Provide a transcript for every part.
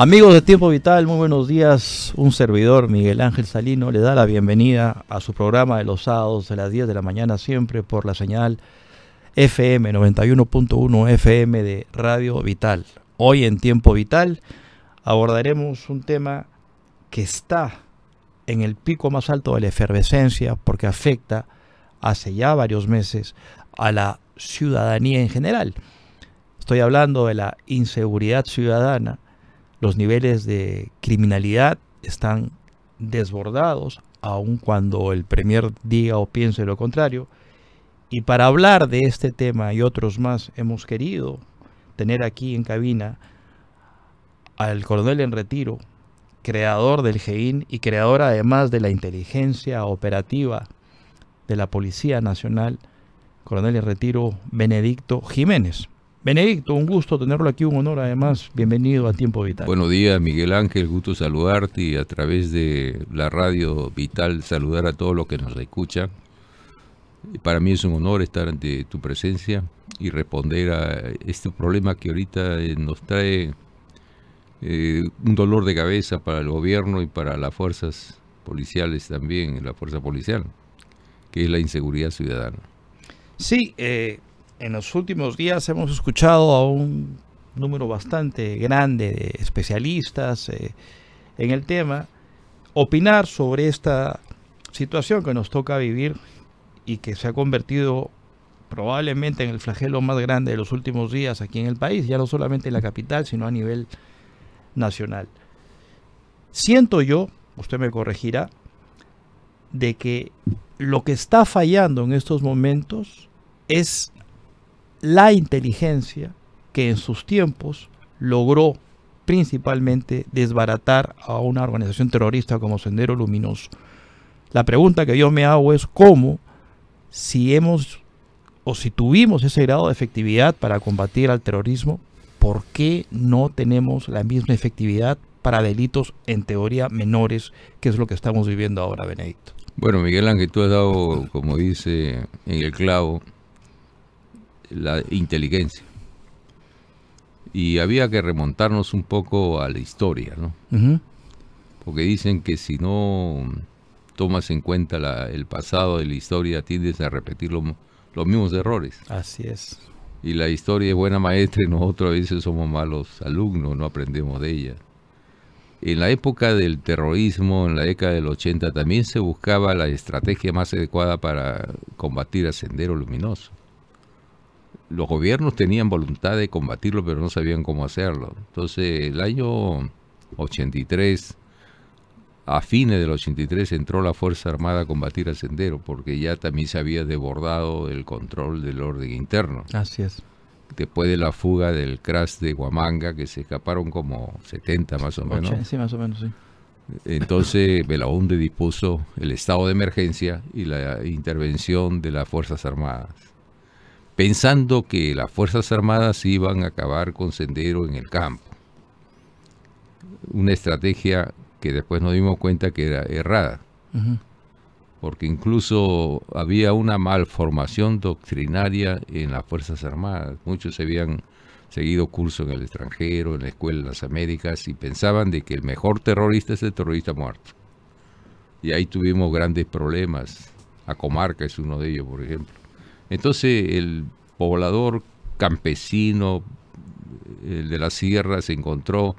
Amigos de Tiempo Vital, muy buenos días. Un servidor, Miguel Ángel Salino, le da la bienvenida a su programa de los sábados de las 10 de la mañana, siempre por la señal FM 91.1 FM de Radio Vital. Hoy en Tiempo Vital abordaremos un tema que está en el pico más alto de la efervescencia porque afecta hace ya varios meses a la ciudadanía en general. Estoy hablando de la inseguridad ciudadana los niveles de criminalidad están desbordados, aun cuando el Premier diga o piense lo contrario. Y para hablar de este tema y otros más, hemos querido tener aquí en cabina al coronel en retiro, creador del GEIN y creador además de la inteligencia operativa de la Policía Nacional, coronel en retiro Benedicto Jiménez. Benedicto, un gusto tenerlo aquí, un honor además. Bienvenido a Tiempo Vital. Buenos días, Miguel Ángel, gusto saludarte a través de la radio Vital saludar a todos los que nos escuchan. Para mí es un honor estar ante tu presencia y responder a este problema que ahorita eh, nos trae eh, un dolor de cabeza para el gobierno y para las fuerzas policiales también, la fuerza policial, que es la inseguridad ciudadana. Sí, eh, en los últimos días hemos escuchado a un número bastante grande de especialistas eh, en el tema opinar sobre esta situación que nos toca vivir y que se ha convertido probablemente en el flagelo más grande de los últimos días aquí en el país, ya no solamente en la capital, sino a nivel nacional. Siento yo, usted me corregirá, de que lo que está fallando en estos momentos es la inteligencia que en sus tiempos logró principalmente desbaratar a una organización terrorista como Sendero Luminoso. La pregunta que yo me hago es cómo, si hemos o si tuvimos ese grado de efectividad para combatir al terrorismo, ¿por qué no tenemos la misma efectividad para delitos en teoría menores, que es lo que estamos viviendo ahora, Benedicto? Bueno, Miguel Ángel, tú has dado, como dice, en el clavo, la inteligencia. Y había que remontarnos un poco a la historia, ¿no? Porque dicen que si no tomas en cuenta el pasado de la historia, tiendes a repetir los mismos errores. Así es. Y la historia es buena maestra y nosotros a veces somos malos alumnos, no aprendemos de ella. En la época del terrorismo, en la década del 80, también se buscaba la estrategia más adecuada para combatir a Sendero Luminoso los gobiernos tenían voluntad de combatirlo, pero no sabían cómo hacerlo. Entonces, el año 83, a fines del 83, entró la Fuerza Armada a combatir al sendero, porque ya también se había desbordado el control del orden interno. Así es. Después de la fuga del crash de Huamanga, que se escaparon como 70 más o menos. Sí, más o menos, sí. Entonces Belaunde dispuso el estado de emergencia y la intervención de las Fuerzas Armadas pensando que las Fuerzas Armadas iban a acabar con Sendero en el campo. Una estrategia que después nos dimos cuenta que era errada, porque incluso había una malformación doctrinaria en las Fuerzas Armadas. Muchos habían seguido curso en el extranjero, en la escuela de las Américas, y pensaban de que el mejor terrorista es el terrorista muerto. Y ahí tuvimos grandes problemas. A Comarca es uno de ellos, por ejemplo. Entonces el poblador campesino, de la sierra, se encontró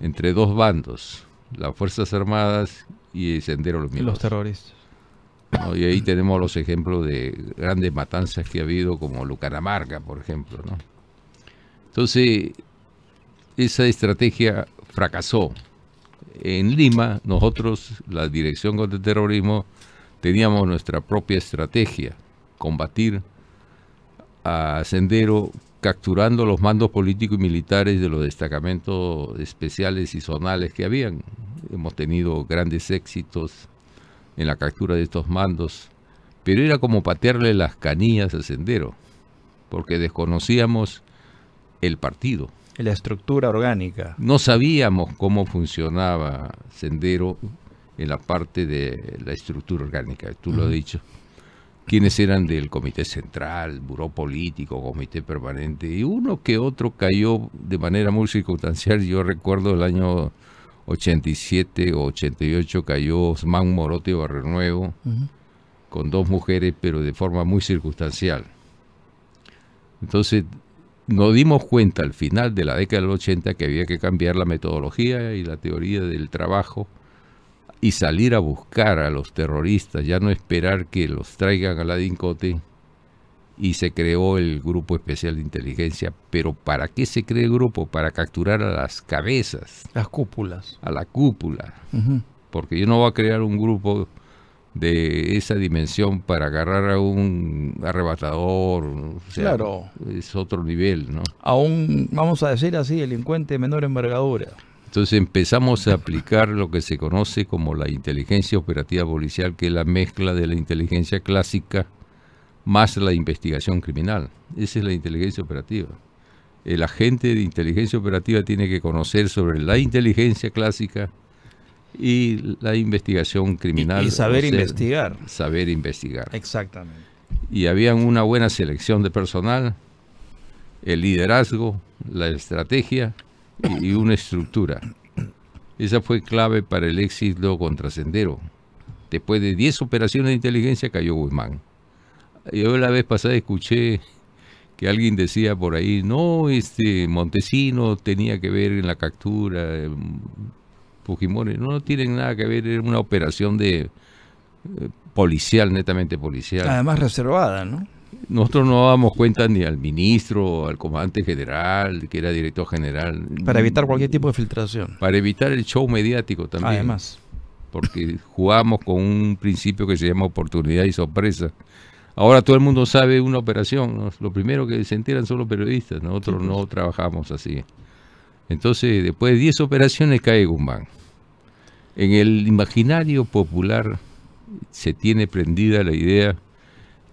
entre dos bandos, las Fuerzas Armadas y el Sendero Luminoso. Los terroristas. Y ahí tenemos los ejemplos de grandes matanzas que ha habido, como Lucanamarca, por ejemplo. ¿no? Entonces, esa estrategia fracasó. En Lima, nosotros, la Dirección contra el Terrorismo, teníamos nuestra propia estrategia combatir a Sendero capturando los mandos políticos y militares de los destacamentos especiales y zonales que habían. Hemos tenido grandes éxitos en la captura de estos mandos, pero era como patearle las canillas a Sendero, porque desconocíamos el partido. La estructura orgánica. No sabíamos cómo funcionaba Sendero en la parte de la estructura orgánica, tú lo has dicho quienes eran del Comité Central, Buró Político, Comité Permanente, y uno que otro cayó de manera muy circunstancial. Yo recuerdo el año 87 o 88 cayó Osman Morote Barrenuevo... con dos mujeres, pero de forma muy circunstancial. Entonces, nos dimos cuenta al final de la década del 80 que había que cambiar la metodología y la teoría del trabajo y salir a buscar a los terroristas, ya no esperar que los traigan a la Y se creó el Grupo Especial de Inteligencia. Pero ¿para qué se cree el grupo? Para capturar a las cabezas. Las cúpulas. A la cúpula. Porque yo no voy a crear un grupo de esa dimensión para agarrar a un arrebatador. claro. Es otro nivel, ¿no? A un, vamos a decir así, delincuente de menor envergadura. Entonces empezamos a aplicar lo que se conoce como la inteligencia operativa policial, que es la mezcla de la inteligencia clásica más la investigación criminal. Esa es la inteligencia operativa. El agente de inteligencia operativa tiene que conocer sobre la inteligencia clásica y la investigación criminal. Y, saber investigar. Saber investigar. Exactamente. Y habían una buena selección de personal, el liderazgo, la estrategia y una estructura. Esa fue clave para el éxito contra Sendero. Después de 10 operaciones de inteligencia cayó Guzmán. Yo la vez pasada escuché que alguien decía por ahí, no, este Montesino tenía que ver en la captura, Fujimori, no, no tienen nada que ver, era una operación de eh, policial, netamente policial. Además reservada, ¿no? nosotros no dábamos cuenta ni al ministro, al comandante general, que era director general. Para evitar cualquier tipo de filtración. Para evitar el show mediático también. Además. Porque jugamos con un principio que se llama oportunidad y sorpresa. Ahora todo el mundo sabe una operación. Lo primero que se enteran son los periodistas. Nosotros pues. no trabajamos así. Entonces, después de 10 operaciones cae Guzmán. En el imaginario popular se tiene prendida la idea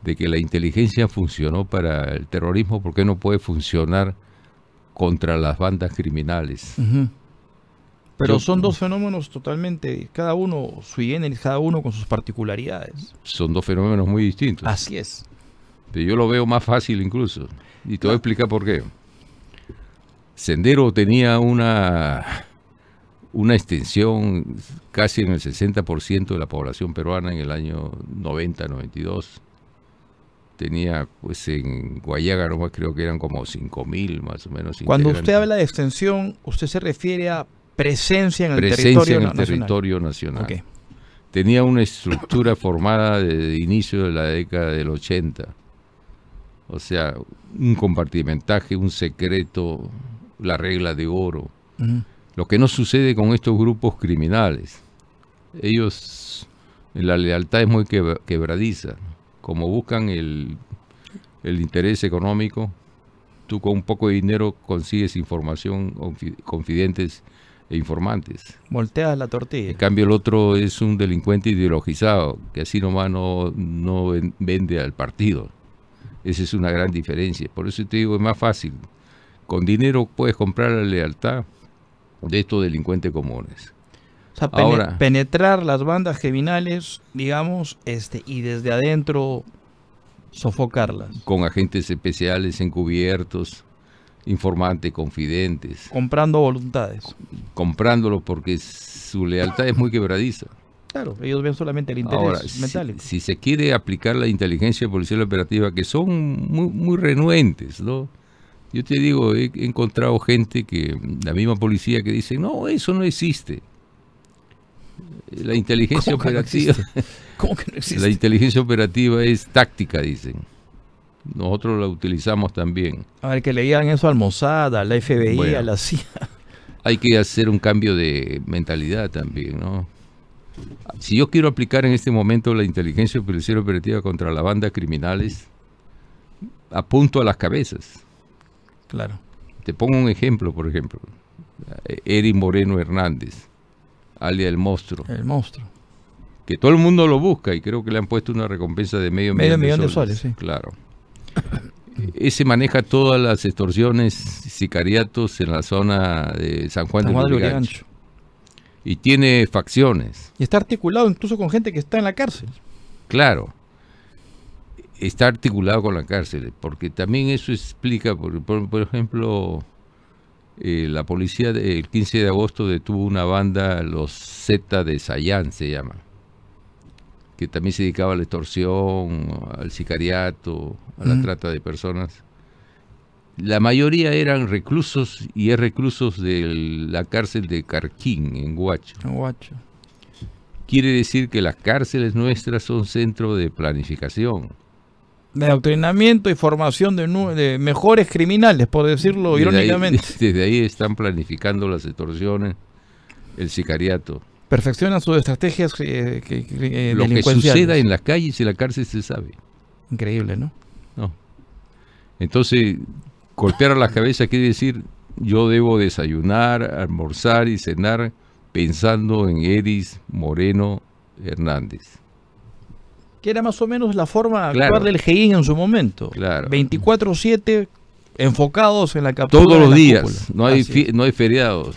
de que la inteligencia funcionó para el terrorismo, ¿por qué no puede funcionar contra las bandas criminales? Pero son dos fenómenos totalmente, cada uno su generis, cada uno con sus particularidades. Son dos fenómenos muy distintos. Así es. Yo lo veo más fácil incluso. Y te voy a explicar por qué. Sendero tenía una, una extensión casi en el 60% de la población peruana en el año 90-92 tenía pues en Guayaga creo que eran como 5.000 más o menos. Cuando usted habla de extensión, usted se refiere a presencia en el presencia territorio en el territorio nacional. Tenía una estructura formada desde inicio de la década del 80. O sea, un compartimentaje, un secreto, la regla de oro. Lo que no sucede con estos grupos criminales. Ellos, la lealtad es muy quebradiza como buscan el, interés económico, tú con un poco de dinero consigues información, confidentes e informantes. Voltea la tortilla. En cambio, el otro es un delincuente ideologizado, que así nomás no, no vende al partido. Esa es una gran diferencia. Por eso te digo, es más fácil. Con dinero puedes comprar la lealtad de estos delincuentes comunes penetrar las bandas geminales digamos, este, y desde adentro sofocarlas. Con agentes especiales encubiertos, informantes, confidentes. Comprando voluntades. comprándolos porque su lealtad es muy quebradiza. Claro, ellos ven solamente el interés Ahora, Si, se quiere aplicar la inteligencia policial operativa, que son muy, muy renuentes, ¿no? Yo te digo, he encontrado gente que, la misma policía, que dice, no, eso no existe. La inteligencia operativa. La inteligencia operativa es táctica, dicen. Nosotros la utilizamos también. A ver, que leían eso a a la FBI, a la CIA. Hay que hacer un cambio de mentalidad también, Si yo quiero aplicar en este momento la inteligencia operativa contra la banda criminales, apunto a las cabezas. Claro. Te pongo un ejemplo, por ejemplo. Erin Moreno Hernández Alia El Monstruo. El Monstruo. Que todo el mundo lo busca y creo que le han puesto una recompensa de medio, millón, de soles. sí. Claro. E-, ese maneja todas las extorsiones, sicariatos en la zona de San Juan, de Lurigancho. Y tiene facciones. Y está articulado incluso con gente que está en la cárcel. Claro está articulado con la cárcel, porque también eso explica, por ejemplo, eh, la policía el 15 de agosto detuvo una banda, los Z de Sayán se llama. que también se dedicaba a la extorsión, al sicariato, a la mm. trata de personas. La mayoría eran reclusos y es reclusos de la cárcel de Carquín, en Huacho. En Quiere decir que las cárceles nuestras son centro de planificación de adoctrinamiento y formación de, mejores criminales, por decirlo irónicamente. desde ahí están planificando las extorsiones, el sicariato. Perfeccionan sus estrategias delincuenciales. Eh, que, eh, Lo que suceda en las calles y la cárcel se sabe. Increíble, ¿no? No. Entonces, golpear a la cabeza quiere decir yo debo desayunar, almorzar y cenar pensando en Eris Moreno Hernández que era más o menos la forma de actual del G.I. en su momento. Claro. 24-7 enfocados en la captura. Todos los de días, no hay, no hay feriados.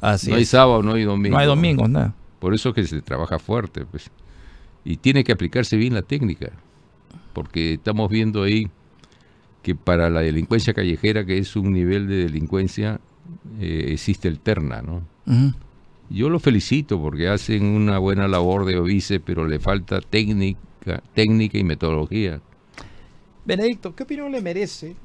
Así no hay sábado, no hay domingo. No hay domingos, nada. Por eso es que se trabaja fuerte. Pues. Y tiene que aplicarse bien la técnica, porque estamos viendo ahí que para la delincuencia callejera, que es un nivel de delincuencia, eh, existe el terna, ¿no? Ajá. Yo lo felicito porque hacen una buena labor de obice pero le falta técnica, técnica y metodología. Benedicto, ¿qué opinión le merece?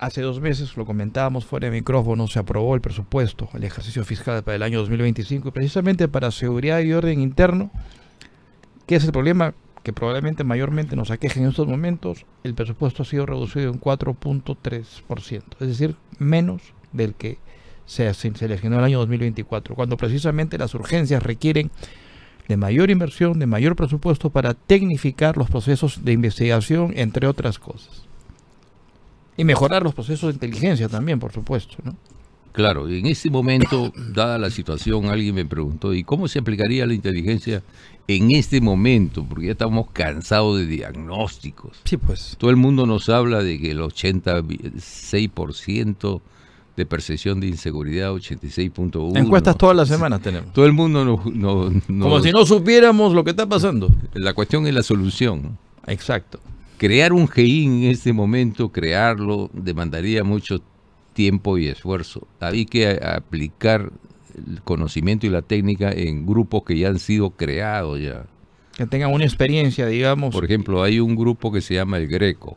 Hace dos meses, lo comentábamos fuera de micrófono, se aprobó el presupuesto, el ejercicio fiscal para el año 2025, precisamente para seguridad y orden interno, que es el problema que probablemente mayormente nos aqueja en estos momentos, el presupuesto ha sido reducido en 4.3%, es decir, menos del que se seleccionó el año 2024, cuando precisamente las urgencias requieren de mayor inversión, de mayor presupuesto para tecnificar los procesos de investigación, entre otras cosas. Y mejorar los procesos de inteligencia también, por supuesto. ¿no? Claro, en este momento, dada la situación, alguien me preguntó, ¿y cómo se aplicaría la inteligencia en este momento? Porque ya estamos cansados de diagnósticos. Sí, pues. Todo el mundo nos habla de que el 86% de percepción de inseguridad 86.1. Encuestas todas las semanas tenemos. Todo el mundo Como si no supiéramos lo que está pasando. La cuestión es la solución. Exacto. Crear un GEIN en este momento, crearlo, demandaría mucho tiempo y esfuerzo. Hay que aplicar el conocimiento y la técnica en grupos que ya han sido creados ya. Que tengan una experiencia, digamos. Por ejemplo, hay un grupo que se llama el Greco.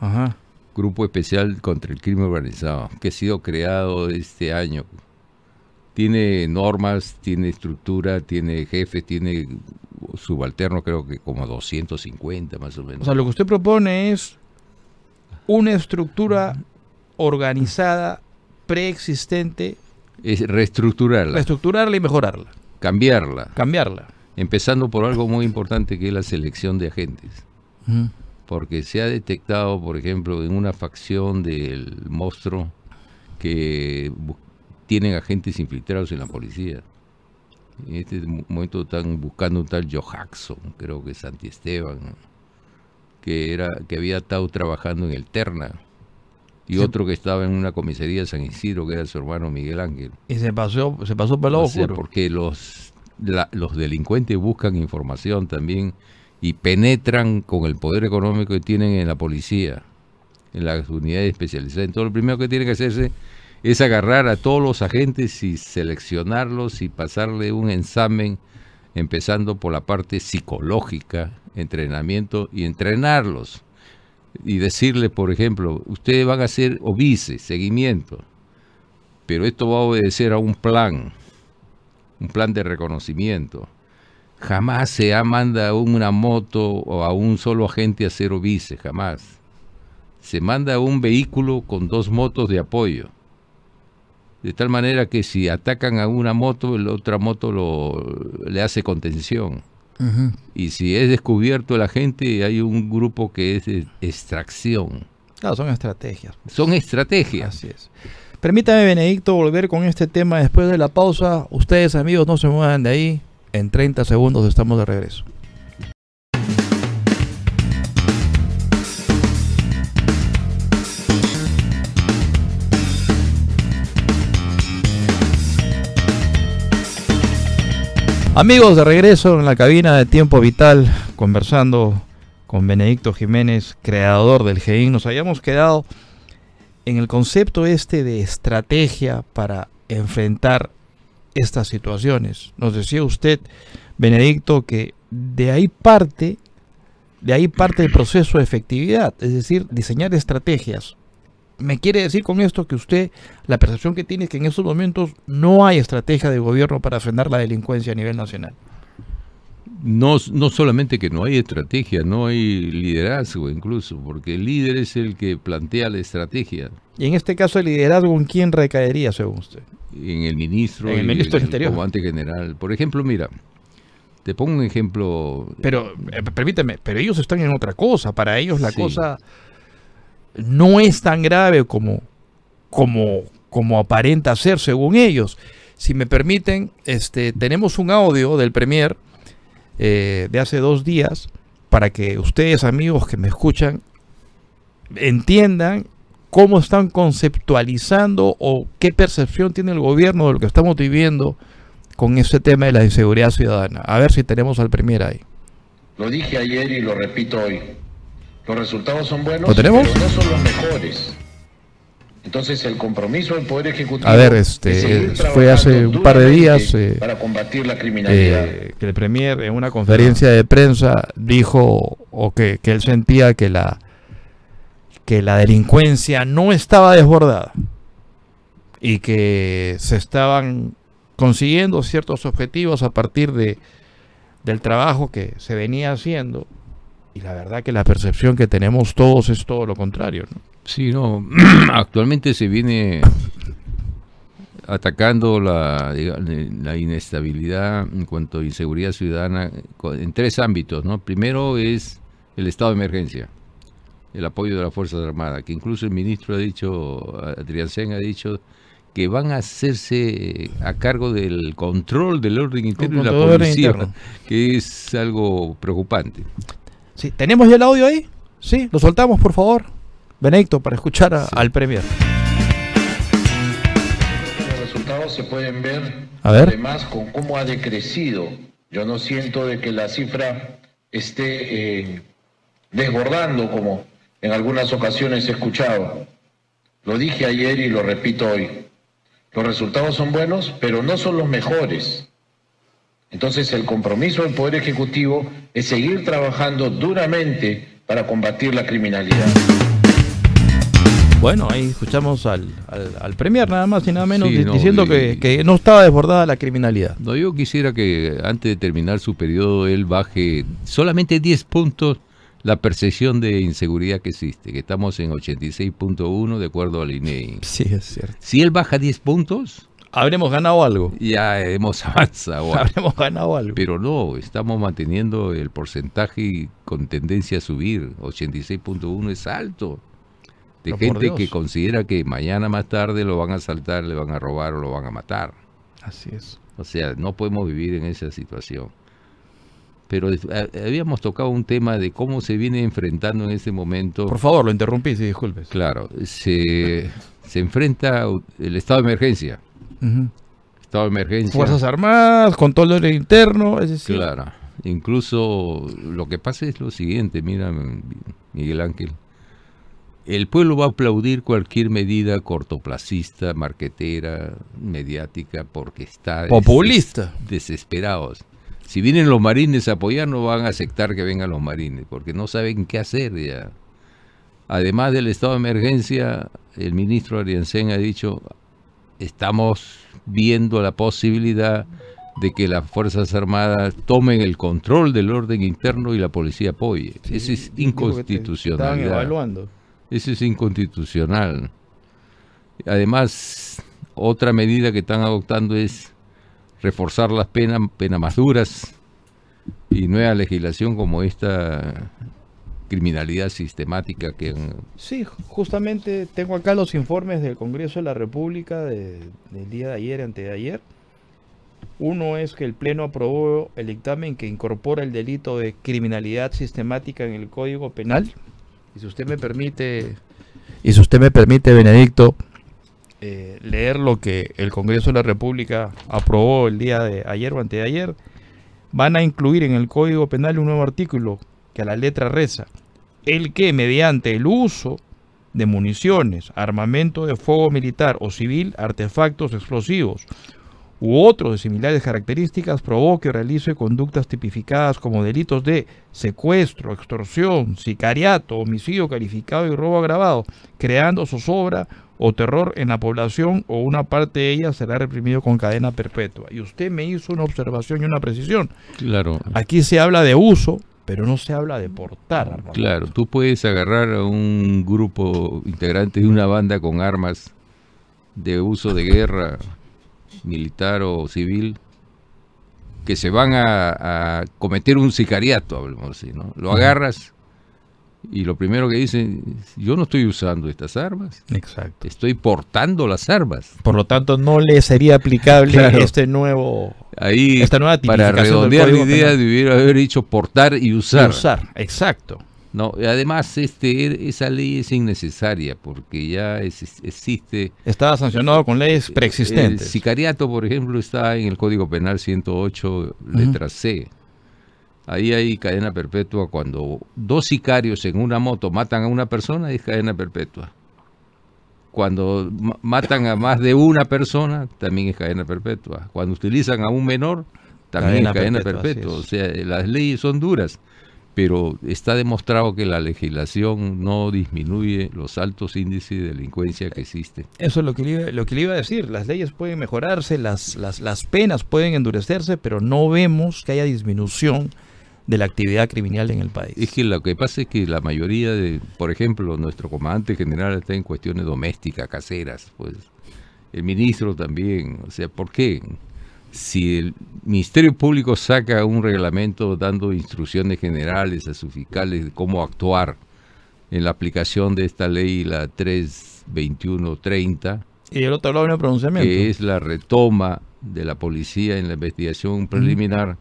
Ajá Grupo Especial contra el Crimen Organizado, que ha sido creado este año. Tiene normas, tiene estructura, tiene jefes tiene subalterno, creo que como 250 más o menos. O sea, lo que usted propone es una estructura organizada, preexistente. Es reestructurarla. Reestructurarla y mejorarla. Cambiarla. Cambiarla. Empezando por algo muy importante que es la selección de agentes porque se ha detectado, por ejemplo, en una facción del monstruo que tienen agentes infiltrados en la policía. En este momento están buscando un tal Joe creo que Santi Esteban, que, era, que había estado trabajando en el Terna. Y otro que estaba en una comisaría de San Isidro, que era su hermano Miguel Ángel. Y se pasó, se pasó por porque los, los delincuentes buscan información también y penetran con el poder económico que tienen en la policía, en las unidades especializadas. Entonces lo primero que tiene que hacerse es agarrar a todos los agentes y seleccionarlos y pasarle un examen, empezando por la parte psicológica, entrenamiento y entrenarlos. Y decirle, por ejemplo, ustedes van a hacer obice, seguimiento, pero esto va a obedecer a un plan, un plan de reconocimiento Jamás se manda una moto o a un solo agente a cero vice, jamás. Se manda un vehículo con dos motos de apoyo. De tal manera que si atacan a una moto, la otra moto lo, le hace contención. Y si es descubierto la gente, hay un grupo que es extracción. Claro, son estrategias. Pues. Son estrategias. Así es. Permítame, Benedicto, volver con este tema después de la pausa. Ustedes, amigos, no se muevan de ahí. En 30 segundos estamos de regreso. Amigos, de regreso en la cabina de Tiempo Vital, conversando con Benedicto Jiménez, creador del GEIN. Nos habíamos quedado en el concepto este de estrategia para enfrentar estas situaciones. Nos decía usted, Benedicto, que de ahí parte, de ahí parte el proceso de efectividad, es decir, diseñar estrategias. Me quiere decir con esto que usted, la percepción que tiene es que en estos momentos no hay estrategia de gobierno para frenar la delincuencia a nivel nacional. No, no, solamente que no hay estrategia, no hay liderazgo incluso, porque el líder es el que plantea la estrategia. Y en este caso el liderazgo, ¿en quién recaería según usted? en el ministro, en el ministro del Interior. comandante general. Por ejemplo, mira, te pongo un ejemplo. Pero eh, permíteme, pero ellos están en otra cosa. Para ellos la cosa no es tan grave como, como, como aparenta ser, según ellos. Si me permiten, este, tenemos un audio del Premier eh, de hace dos días para que ustedes, amigos que me escuchan, entiendan cómo están conceptualizando o qué percepción tiene el gobierno de lo que estamos viviendo con ese tema de la inseguridad ciudadana. A ver si tenemos al Premier ahí. Lo dije ayer y lo repito hoy. Los resultados son buenos, ¿Lo tenemos? pero no son los mejores. Entonces el compromiso del Poder Ejecutivo... A ver, este, fue hace un par de días... Eh, para combatir la criminalidad. Eh, que el Premier en una conferencia de prensa dijo o que él sentía que la que la delincuencia no estaba desbordada y que se estaban consiguiendo ciertos objetivos a partir de, del trabajo que se venía haciendo. Y la verdad que la percepción que tenemos todos es todo lo contrario. Sí, actualmente se viene atacando la, inestabilidad en cuanto a inseguridad ciudadana en tres ámbitos. ¿no? Primero es el estado de emergencia el apoyo de las Fuerzas Armadas, que incluso el ministro ha dicho, Adrián ha dicho que van a hacerse eh, a cargo del control del orden interno y la policía, que es algo preocupante. Sí, ¿tenemos ya el audio ahí? Sí, lo soltamos, por favor. Benedicto, para escuchar al Premier. Los resultados se pueden ver, ver, además, con cómo ha decrecido. Yo no siento de que la cifra esté eh, desbordando como en algunas ocasiones he escuchado. Lo dije ayer y lo repito hoy. Los resultados son buenos, pero no son los mejores. Entonces el compromiso del Poder Ejecutivo es seguir trabajando duramente para combatir la criminalidad. Bueno, ahí escuchamos al, al, Premier nada más y nada menos diciendo que, no estaba desbordada la criminalidad. No, yo quisiera que antes de terminar su periodo él baje solamente 10 puntos la percepción de inseguridad que existe, que estamos en 86.1 de acuerdo al INEI. E sí, es cierto. Si él baja 10 puntos... Habremos ganado algo. Ya hemos avanzado. Habremos ganado algo. Pero no, estamos manteniendo el porcentaje con tendencia a subir. 86.1 es alto. De gente que considera que mañana más tarde lo van a asaltar, le van a robar o lo van a matar. Así es. O sea, no podemos vivir en esa situación pero habíamos tocado un tema de cómo se viene enfrentando en ese momento. Por favor, lo interrumpí, sí, disculpes. Claro, se, se enfrenta el estado de emergencia. Estado de emergencia. Fuerzas Armadas, control del interno, es decir. Claro, incluso lo que pasa es lo siguiente, mira, Miguel Ángel. El pueblo va a aplaudir cualquier medida cortoplacista, marquetera, mediática, porque está... Populista. desesperados. Si vienen los marines a apoyar, no van a aceptar que vengan los marines, porque no saben qué hacer ya. Además del estado de emergencia, el ministro Ariancén ha dicho, estamos viendo la posibilidad de que las Fuerzas Armadas tomen el control del orden interno y la policía apoye. Eso es inconstitucional. evaluando. Eso es inconstitucional. Además, otra medida que están adoptando es reforzar las penas, penas más duras y nueva legislación como esta criminalidad sistemática que... Sí, justamente tengo acá los informes del Congreso de la República de, del día de ayer, anteayer. Uno es que el Pleno aprobó el dictamen que incorpora el delito de criminalidad sistemática en el Código Penal. Y si usted me permite, y si usted me permite, Benedicto, eh, leer lo que el Congreso de la República aprobó el día de ayer o anteayer, van a incluir en el Código Penal un nuevo artículo que a la letra reza, el que mediante el uso de municiones, armamento de fuego militar o civil, artefactos explosivos u otros de similares características provoque o realice conductas tipificadas como delitos de secuestro, extorsión, sicariato, homicidio calificado y robo agravado, creando zozobra o terror en la población o una parte de ella será reprimido con cadena perpetua. Y usted me hizo una observación y una precisión. Claro. Aquí se habla de uso, pero no se habla de portar Claro, tú puedes agarrar a un grupo integrante de una banda con armas de uso de guerra, militar o civil, que se van a, a cometer un sicariato, hablemos así, ¿no? Lo agarras y lo primero que dicen, yo no estoy usando estas armas. Exacto. Estoy portando las armas. Por lo tanto, no le sería aplicable este nuevo. Ahí, esta nueva para redondear la idea, debiera haber dicho portar y usar. usar, exacto. No, además, este, esa ley es innecesaria porque ya existe. Estaba sancionado con leyes preexistentes. El sicariato, por ejemplo, está en el Código Penal 108, letra C. Ahí hay cadena perpetua cuando dos sicarios en una moto matan a una persona, es cadena perpetua. Cuando matan a más de una persona, también es cadena perpetua. Cuando utilizan a un menor, también es cadena perpetua. O sea, las leyes son duras, pero está demostrado que la legislación no disminuye los altos índices de delincuencia que existen. Eso es lo que le, lo que le iba a decir. Las leyes pueden mejorarse, las, las, las penas pueden endurecerse, pero no vemos que haya disminución de la actividad criminal en el país. Es que lo que pasa es que la mayoría de, por ejemplo, nuestro comandante general está en cuestiones domésticas, caseras, pues el ministro también, o sea, ¿por qué? Si el Ministerio Público saca un reglamento dando instrucciones generales a sus fiscales de cómo actuar en la aplicación de esta ley, la 32130, y el otro hablaba en el pronunciamiento. Que es la retoma de la policía en la investigación preliminar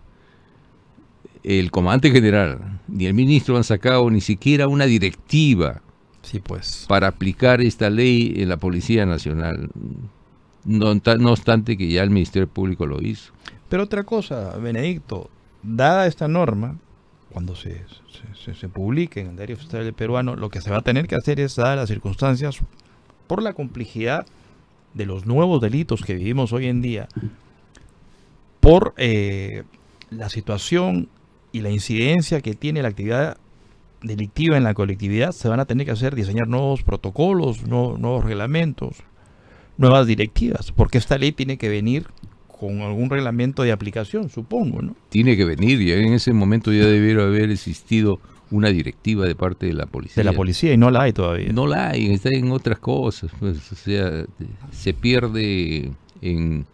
el comandante general ni el ministro han sacado ni siquiera una directiva sí, pues. para aplicar esta ley en la Policía Nacional. No, obstante que ya el Ministerio Público lo hizo. Pero otra cosa, Benedicto, dada esta norma, cuando se, publique en el Diario Oficial Peruano, lo que se va a tener que hacer es, dadas las circunstancias, por la complejidad de los nuevos delitos que vivimos hoy en día, por eh, la situación y la incidencia que tiene la actividad delictiva en la colectividad, se van a tener que hacer diseñar nuevos protocolos, nuevos reglamentos, nuevas directivas, porque esta ley tiene que venir con algún reglamento de aplicación, supongo, ¿no? Tiene que venir, y en ese momento ya debiera haber existido una directiva de parte de la policía. De la policía, y no la hay todavía. No la hay, está en otras cosas, pues, o sea, se pierde en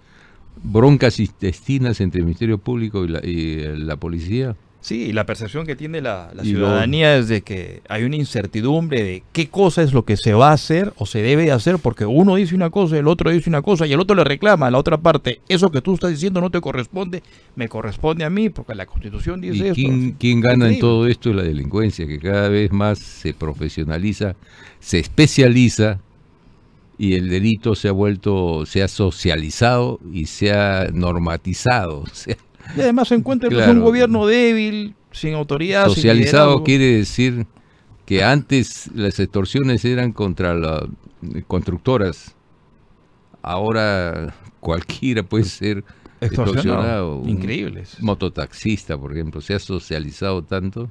broncas intestinas entre el Ministerio Público y la, y la policía. Sí, y la percepción que tiene la, ciudadanía es de que hay una incertidumbre de qué cosa es lo que se va a hacer o se debe hacer, porque uno dice una cosa, el otro dice una cosa y el otro le reclama a la otra parte, eso que tú estás diciendo no te corresponde, me corresponde a mí, porque la constitución dice ¿Y Quién, gana en todo esto? La delincuencia, que cada vez más se profesionaliza, se especializa y el delito se ha vuelto, se ha socializado y se ha normatizado. Y además se encuentra claro. un gobierno débil, sin autoridad. Socializado quiere decir que antes las extorsiones eran contra las constructoras. Ahora cualquiera puede ser extorsionado. Increíbles. mototaxista, por ejemplo, se ha socializado tanto.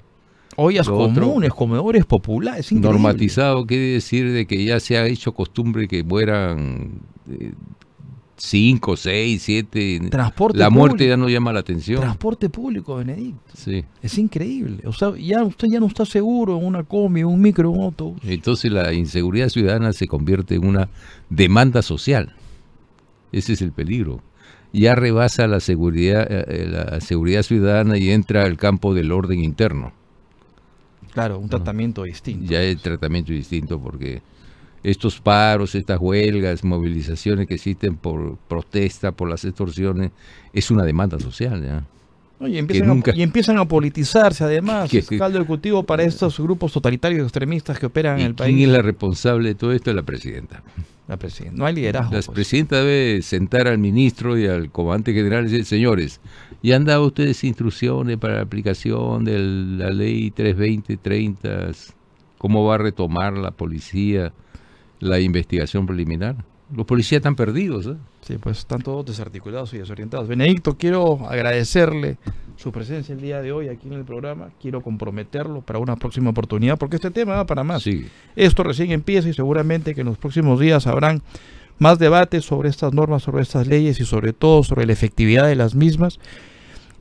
hoy comunes, comedores populares. Normatizado quiere decir de que ya se ha hecho costumbre que mueran eh, Cinco, seis, siete... Transporte la muerte ya no llama la atención. Transporte público, Benedicto. Sí. Es increíble. O sea, ya usted ya no está seguro en una combi, un micro, un Entonces la inseguridad ciudadana se convierte en una demanda social. Ese es el peligro. Ya rebasa la seguridad, eh, eh, la seguridad ciudadana y entra al campo del orden interno. Claro, un ah. tratamiento distinto. Ya el tratamiento distinto porque estos paros, estas huelgas, movilizaciones que existen por protesta, por las extorsiones, es una demanda social. ¿ya? y, empiezan nunca... a, y, empiezan a, politizarse además, que, es caldo de para estos grupos totalitarios extremistas que operan en el país. ¿Quién es la responsable de todo esto? La presidenta. La presidenta. No hay liderazgo. La pues. presidenta debe sentar al ministro y al comandante general y decir, señores, ¿ya han dado ustedes instrucciones para la aplicación de la ley 320-30? ¿Cómo va a retomar la policía? la investigación preliminar. Los policías están perdidos. ¿eh? Sí, pues están todos desarticulados y desorientados. Benedicto, quiero agradecerle su presencia el día de hoy aquí en el programa. Quiero comprometerlo para una próxima oportunidad, porque este tema va para más. Sí. Esto recién empieza y seguramente que en los próximos días habrán más debates sobre estas normas, sobre estas leyes y sobre todo sobre la efectividad de las mismas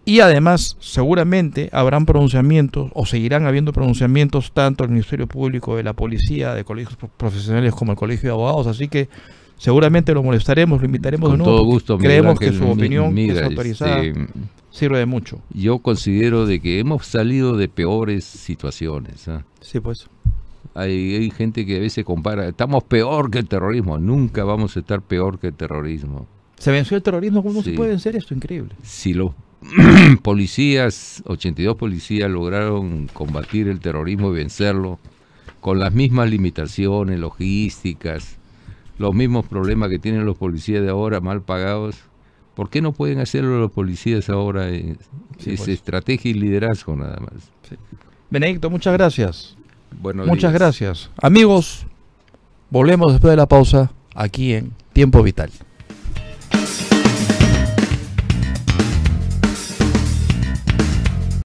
y además, seguramente habrán pronunciamientos o seguirán habiendo pronunciamientos tanto del Ministerio Público, de la Policía, de colegios profesionales como el Colegio de Abogados. Así que seguramente lo molestaremos, lo invitaremos de nuevo. Todo gusto, creemos que su opinión mira, autorizada eh, sirve de mucho. Yo considero de que hemos salido de peores situaciones. ¿ah? Sí, pues. Hay, gente que a veces compara, estamos peor que el terrorismo, nunca vamos a estar peor que el terrorismo. Se venció el terrorismo, ¿cómo se puede vencer esto? Increíble. Sí, lo... policías, 82 policías lograron combatir el terrorismo y vencerlo con las mismas limitaciones logísticas, los mismos problemas que tienen los policías de ahora mal pagados. ¿Por qué no pueden hacerlo los policías ahora? Eh, es, pues. estrategia y liderazgo nada más. Benedicto, muchas gracias. muchas gracias. Amigos, volvemos después de la pausa aquí en Tiempo Vital.